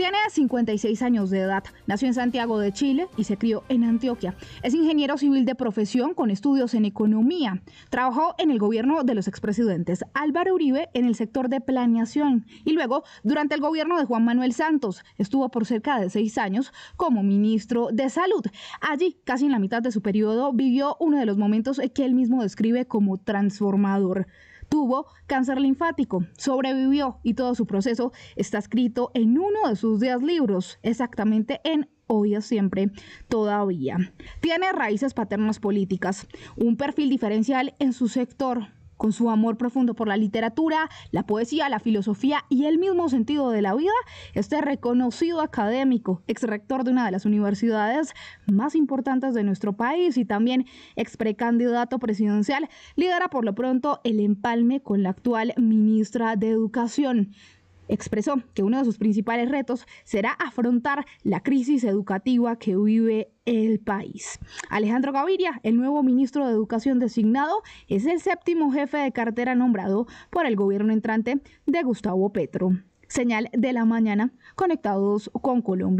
Tiene 56 años de edad, nació en Santiago de Chile y se crió en Antioquia. Es ingeniero civil de profesión con estudios en economía. Trabajó en el gobierno de los expresidentes Álvaro Uribe en el sector de planeación y luego durante el gobierno de Juan Manuel Santos. Estuvo por cerca de seis años como ministro de Salud. Allí, casi en la mitad de su periodo, vivió uno de los momentos que él mismo describe como transformador tuvo cáncer linfático, sobrevivió y todo su proceso está escrito en uno de sus días libros, exactamente en a siempre todavía. Tiene raíces paternas políticas, un perfil diferencial en su sector, con su amor profundo por la literatura, la poesía, la filosofía y el mismo sentido de la vida, este reconocido académico, ex rector de una de las universidades más importantes de nuestro país y también ex precandidato presidencial, lidera por lo pronto el empalme con la actual ministra de Educación expresó que uno de sus principales retos será afrontar la crisis educativa que vive el país. Alejandro Gaviria, el nuevo ministro de Educación designado, es el séptimo jefe de cartera nombrado por el gobierno entrante de Gustavo Petro. Señal de la mañana, conectados con Colombia.